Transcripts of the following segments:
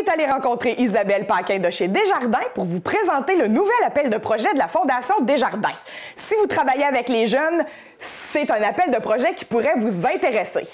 est allé rencontrer Isabelle Paquin de chez Desjardins pour vous présenter le nouvel appel de projet de la Fondation Desjardins. Si vous travaillez avec les jeunes, c'est un appel de projet qui pourrait vous intéresser.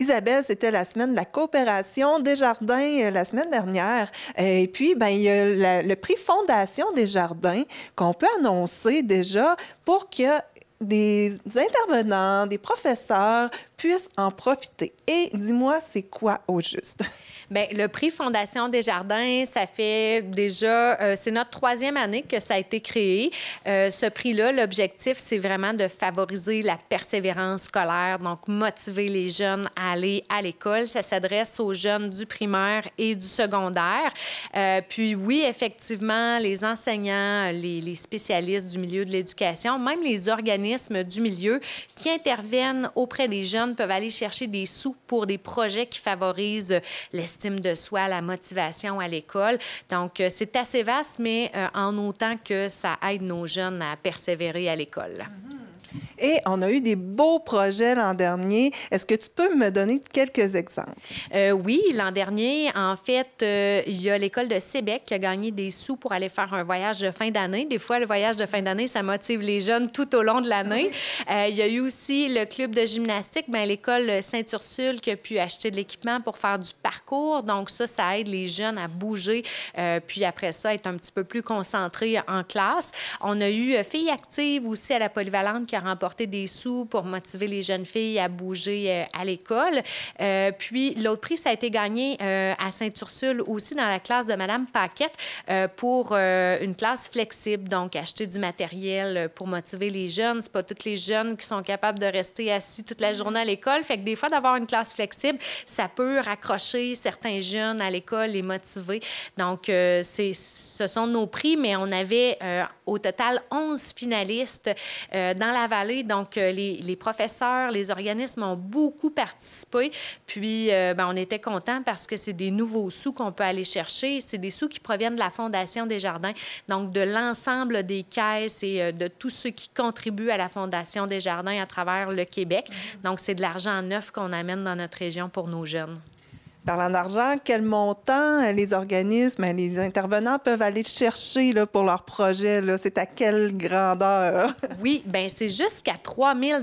Isabelle, c'était la semaine de la coopération des jardins euh, la semaine dernière. Euh, et puis, ben, il y a le prix Fondation des jardins qu'on peut annoncer déjà pour que des intervenants, des professeurs puissent en profiter. Et dis-moi, c'est quoi au juste? Bien, le prix Fondation Jardins, ça fait déjà, euh, c'est notre troisième année que ça a été créé. Euh, ce prix-là, l'objectif, c'est vraiment de favoriser la persévérance scolaire, donc motiver les jeunes à aller à l'école. Ça s'adresse aux jeunes du primaire et du secondaire. Euh, puis oui, effectivement, les enseignants, les, les spécialistes du milieu de l'éducation, même les organismes du milieu qui interviennent auprès des jeunes peuvent aller chercher des sous pour des projets qui favorisent les de soi, la motivation à l'école. Donc, euh, c'est assez vaste, mais euh, en autant que ça aide nos jeunes à persévérer à l'école. Mm-hmm. Et on a eu des beaux projets l'an dernier. Est-ce que tu peux me donner quelques exemples? Euh, oui, l'an dernier, en fait, euh, il y a l'école de Sébec qui a gagné des sous pour aller faire un voyage de fin d'année. Des fois, le voyage de fin d'année, ça motive les jeunes tout au long de l'année. Euh, il y a eu aussi le club de gymnastique, ben, l'école Saint-Ursule qui a pu acheter de l'équipement pour faire du parcours. Donc ça, ça aide les jeunes à bouger, puis après ça, être un petit peu plus concentrés en classe. On a eu Filles actives aussi à la Polyvalente qui a remporté des sous pour motiver les jeunes filles à bouger euh, à l'école. Euh, puis l'autre prix, ça a été gagné euh, à Sainte-Ursule aussi dans la classe de Madame Paquette pour une classe flexible, donc acheter du matériel pour motiver les jeunes. C'est pas toutes les jeunes qui sont capables de rester assis toute la mm-hmm. journée à l'école. Fait que des fois, d'avoir une classe flexible, ça peut raccrocher certains jeunes à l'école, les motiver. Donc, c'est ce sont nos prix, mais on avait au total 11 finalistes dans la vallée donc, euh, les, professeurs, les organismes ont beaucoup participé. Puis, euh, ben, on était contents parce que c'est des nouveaux sous qu'on peut aller chercher. C'est des sous qui proviennent de la Fondation des Jardins, donc de l'ensemble des caisses et euh, de tous ceux qui contribuent à la Fondation des Jardins à travers le Québec. Mm-hmm. Donc, c'est de l'argent neuf qu'on amène dans notre région pour nos jeunes parlant d'argent, quel montant euh, les organismes, euh, les intervenants peuvent aller chercher là, pour leur projet? C'est à quelle grandeur? oui, bien, c'est jusqu'à 3 000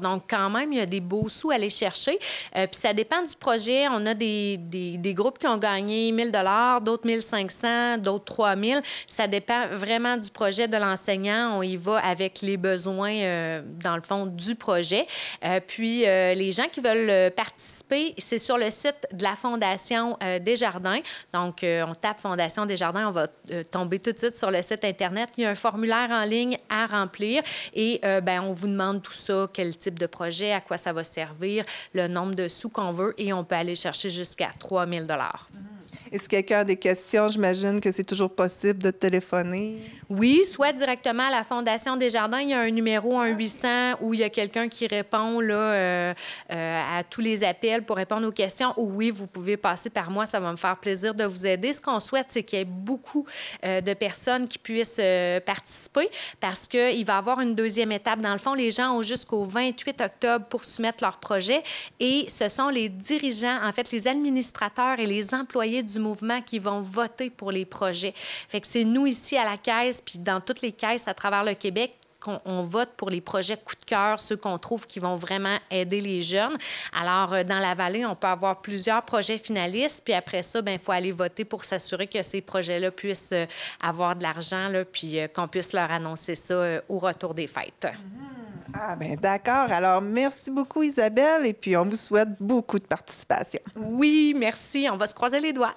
Donc, quand même, il y a des beaux sous à aller chercher. Euh, puis, ça dépend du projet. On a des, des, groupes qui ont gagné 1 000 d'autres 1 500 d'autres 3 000 Ça dépend vraiment du projet de l'enseignant. On y va avec les besoins, dans le fond, du projet. puis, les gens qui veulent participer, c'est sur le site de la Fondation euh, des Jardins. Donc, euh, on tape Fondation des Jardins, on va euh, tomber tout de suite sur le site Internet. Il y a un formulaire en ligne à remplir et ben, on vous demande tout ça, quel type de projet, à quoi ça va servir, le nombre de sous qu'on veut et on peut aller chercher jusqu'à 3 000 est-ce Est-ce si quelqu'un a des questions, j'imagine que c'est toujours possible de téléphoner. Oui, soit directement à la Fondation des Jardins, il y a un numéro 1-800 où il y a quelqu'un qui répond là, euh, euh, à tous les appels pour répondre aux questions. Ou oui, vous pouvez passer par moi, ça va me faire plaisir de vous aider. Ce qu'on souhaite, c'est qu'il y ait beaucoup euh, de personnes qui puissent participer parce qu'il va y avoir une deuxième étape. Dans le fond, les gens ont jusqu'au 28 octobre pour soumettre leur projet et ce sont les dirigeants, en fait, les administrateurs et les employés du mouvement qui vont voter pour les projets. Fait que c'est nous ici à la caisse, puis dans toutes les caisses à travers le Québec, qu'on vote pour les projets coup de cœur, ceux qu'on trouve qui vont vraiment aider les jeunes. Alors, euh, dans la vallée, on peut avoir plusieurs projets finalistes, puis après ça, il ben, faut aller voter pour s'assurer que ces projets-là puissent euh, avoir de l'argent, puis euh, qu'on puisse leur annoncer ça au retour des fêtes. Mm-hmm. Ah ben d'accord. Alors merci beaucoup Isabelle et puis on vous souhaite beaucoup de participation. Oui, merci. On va se croiser les doigts.